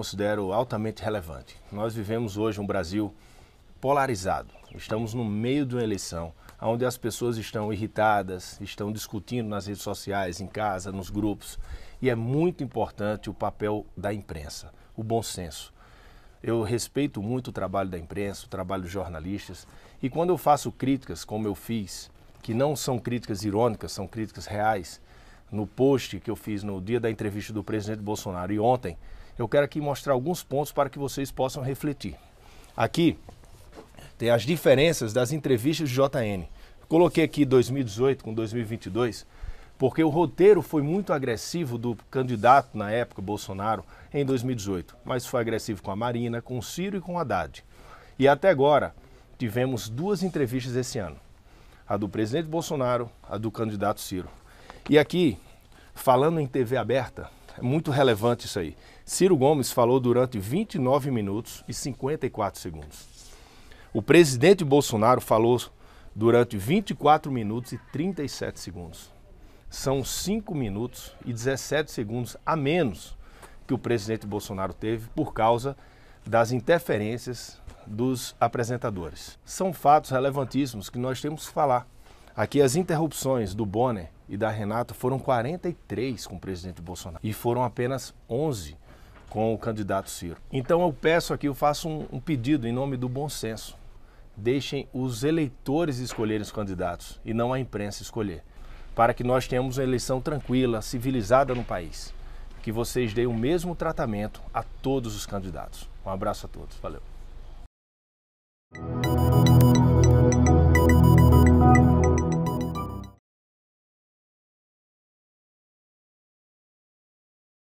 considero altamente relevante. Nós vivemos hoje um Brasil polarizado. Estamos no meio de uma eleição onde as pessoas estão irritadas, estão discutindo nas redes sociais, em casa, nos grupos. E é muito importante o papel da imprensa, o bom senso. Eu respeito muito o trabalho da imprensa, o trabalho dos jornalistas. E quando eu faço críticas, como eu fiz, que não são críticas irônicas, são críticas reais, no post que eu fiz no dia da entrevista do presidente Bolsonaro e ontem, eu quero aqui mostrar alguns pontos para que vocês possam refletir. Aqui tem as diferenças das entrevistas de JN. Coloquei aqui 2018 com 2022, porque o roteiro foi muito agressivo do candidato na época, Bolsonaro, em 2018. Mas foi agressivo com a Marina, com o Ciro e com o Haddad. E até agora, tivemos duas entrevistas esse ano: a do presidente Bolsonaro, a do candidato Ciro. E aqui, falando em TV aberta, é muito relevante isso aí. Ciro Gomes falou durante 29 minutos e 54 segundos. O presidente Bolsonaro falou durante 24 minutos e 37 segundos. São 5 minutos e 17 segundos a menos que o presidente Bolsonaro teve por causa das interferências dos apresentadores. São fatos relevantíssimos que nós temos que falar. Aqui as interrupções do Bonner e da Renata foram 43 com o presidente Bolsonaro e foram apenas 11 com o candidato Ciro. Então eu peço aqui, eu faço um, um pedido em nome do bom senso. Deixem os eleitores escolherem os candidatos e não a imprensa escolher, para que nós tenhamos uma eleição tranquila, civilizada no país. Que vocês deem o mesmo tratamento a todos os candidatos. Um abraço a todos. Valeu.